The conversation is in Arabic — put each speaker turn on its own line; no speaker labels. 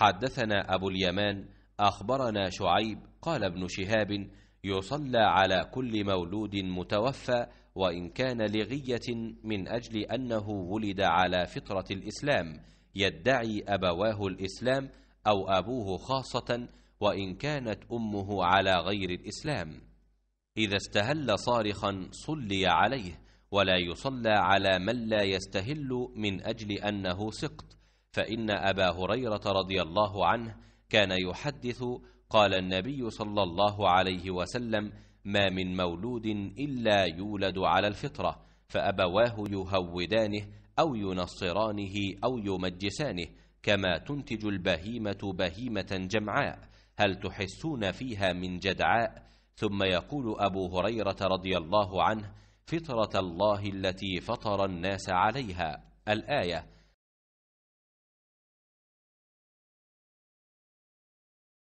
حدثنا أبو اليمان أخبرنا شعيب قال ابن شهاب يصلى على كل مولود متوفى وإن كان لغية من أجل أنه ولد على فطرة الإسلام يدعي أبواه الإسلام أو أبوه خاصة وإن كانت أمه على غير الإسلام إذا استهل صارخا صلي عليه ولا يصلى على من لا يستهل من أجل أنه سقط فإن أبا هريرة رضي الله عنه كان يحدث قال النبي صلى الله عليه وسلم ما من مولود إلا يولد على الفطرة فأبواه يهودانه أو ينصرانه أو يمجسانه كما تنتج البهيمة بهيمة جمعاء هل تحسون فيها من جدعاء ثم يقول أبو هريرة رضي الله عنه فطرة الله التي فطر الناس عليها الآية